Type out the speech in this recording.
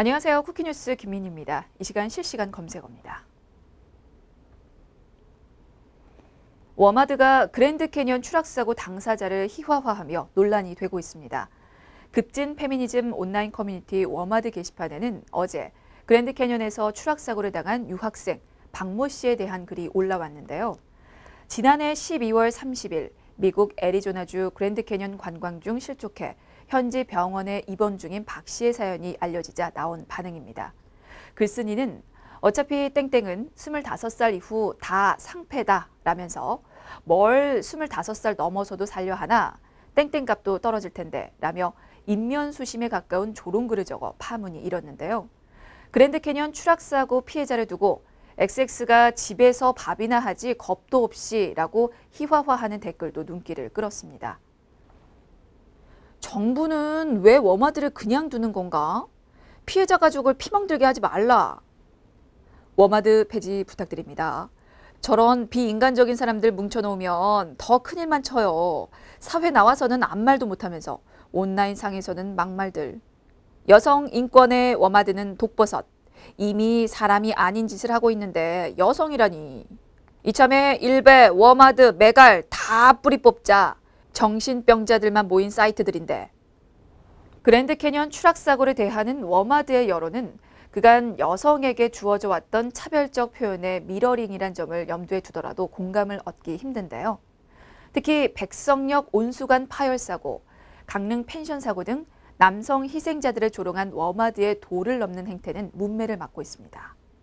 안녕하세요. 쿠키뉴스 김민입니다. 이 시간 실시간 검색어입니다. 워마드가 그랜드 캐니언 추락사고 당사자를 희화화하며 논란이 되고 있습니다. 급진 페미니즘 온라인 커뮤니티 워마드 게시판에는 어제 그랜드 캐니언에서 추락사고를 당한 유학생 박모 씨에 대한 글이 올라왔는데요. 지난해 12월 30일 미국 애리조나주 그랜드 캐년 관광 중 실족해 현지 병원에 입원 중인 박 씨의 사연이 알려지자 나온 반응입니다. 글쓴이는 어차피 땡땡은 25살 이후 다 상패다 라면서 뭘 25살 넘어서도 살려 하나 땡땡값도 떨어질 텐데 라며 인면수심에 가까운 조롱글을 적어 파문이 일었는데요. 그랜드 캐년 추락사고 피해자를 두고 XX가 집에서 밥이나 하지 겁도 없이라고 희화화하는 댓글도 눈길을 끌었습니다. 정부는 왜 워마들을 그냥 두는 건가? 피해자 가족을 피멍들게 하지 말라. 워마드 폐지 부탁드립니다. 저런 비인간적인 사람들 뭉쳐놓으면 더 큰일만 쳐요. 사회 나와서는 아무 말도 못하면서 온라인 상에서는 막말들. 여성 인권의 워마드는 독버섯. 이미 사람이 아닌 짓을 하고 있는데 여성이라니. 이참에 일베, 워마드, 메갈 다 뿌리 뽑자. 정신병자들만 모인 사이트들인데. 그랜드 캐년 추락 사고를 대하는 워마드의 여론은 그간 여성에게 주어져 왔던 차별적 표현의 미러링이란 점을 염두에 두더라도 공감을 얻기 힘든데요. 특히 백성역 온수관 파열 사고, 강릉 펜션 사고 등 남성 희생자들을 조롱한 워마드의 도를 넘는 행태는 문매를 맞고 있습니다.